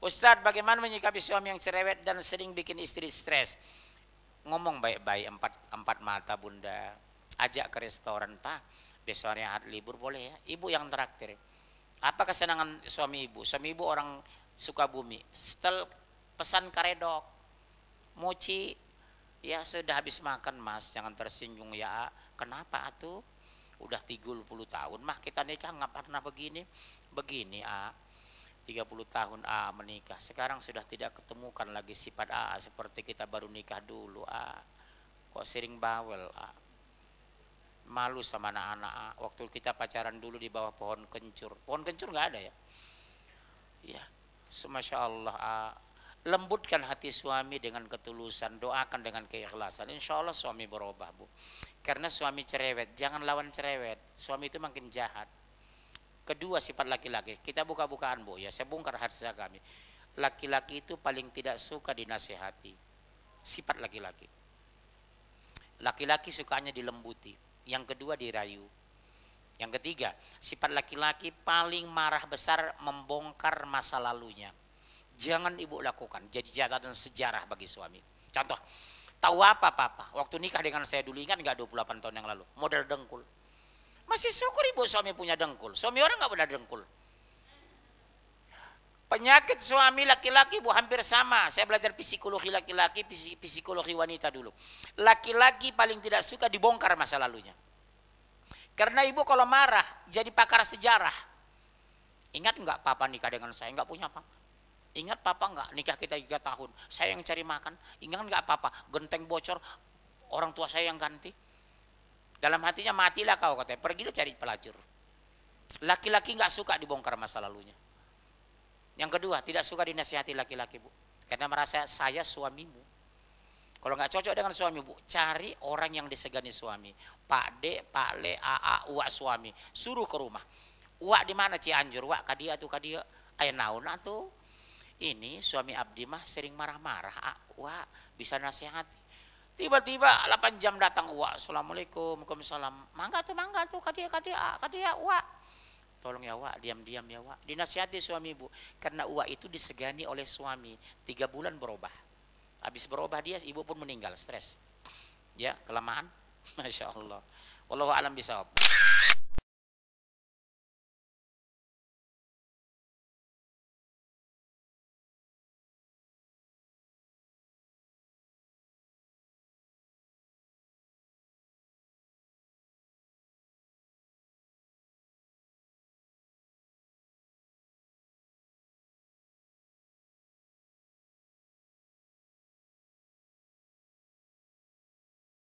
Ustadz bagaimana menyikapi suami yang cerewet dan sering bikin istri stres? Ngomong baik-baik empat, empat mata bunda. Ajak ke restoran pak. Besoknya hari libur boleh ya. Ibu yang traktir. Apa kesenangan suami ibu? Suami ibu orang suka bumi. Setel pesan karedok. Mochi. Ya sudah habis makan mas. Jangan tersinggung ya. Kenapa atuh? Udah 30 tahun mah kita nikah nggak pernah begini. Begini ah 30 tahun A menikah. Sekarang sudah tidak ketemukan lagi sifat A seperti kita baru nikah dulu A. Kok sering bawel A. Malu sama anak-anak A. Waktu kita pacaran dulu di bawah pohon kencur. Pohon kencur nggak ada ya. Ya, semasya Allah A. Lembutkan hati suami dengan ketulusan, doakan dengan keikhlasan. Insya Allah suami berubah bu. Karena suami cerewet, jangan lawan cerewet. Suami itu makin jahat Kedua sifat laki-laki. Kita buka-bukaan bu ya. Saya bongkar harta kami. Laki-laki itu paling tidak suka dinasehati. Sifat laki-laki. Laki-laki sukanya dilembuti. Yang kedua dirayu. Yang ketiga, sifat laki-laki paling marah besar membongkar masa lalunya. Jangan ibu lakukan. Jadi catatan sejarah bagi suami. Contoh, tahu apa papa? Waktu nikah dengan saya dulu ingat nggak 28 tahun yang lalu? Model dengkul masih syukur ibu suami punya dengkul. Suami orang nggak punya dengkul. Penyakit suami laki-laki bu hampir sama. Saya belajar psikologi laki-laki, psikologi wanita dulu. Laki-laki paling tidak suka dibongkar masa lalunya. Karena ibu kalau marah jadi pakar sejarah. Ingat nggak papa nikah dengan saya? Nggak punya apa? Ingat papa nggak nikah kita tiga tahun? Saya yang cari makan. Ingat nggak papa? Genteng bocor, orang tua saya yang ganti. Dalam hatinya matilah kau katanya, pergilah cari pelacur. Laki-laki nggak suka dibongkar masa lalunya. Yang kedua, tidak suka dinasihati laki-laki, Bu. Karena merasa saya suamimu. Kalau nggak cocok dengan suami, Bu, cari orang yang disegani suami. Pak D, Pak Le, AA, Uak suami. Suruh ke rumah. Uak di mana Cianjur? Uak kadia tuh kadia. Ayah naon tuh. Ini suami abdi mah sering marah-marah. Uak bisa nasihati. Tiba-tiba 8 jam datang wa, assalamualaikum, waalaikumsalam. Mangga tuh, mangga tuh, kadia, kadia, ah, kadia, wa. Tolong ya wa, diam-diam ya wa. Dinasihati suami ibu, karena wa itu disegani oleh suami. Tiga bulan berubah. Habis berubah dia, ibu pun meninggal, stres. Ya, kelamaan. Masya Allah. Wallahu alam bisawab.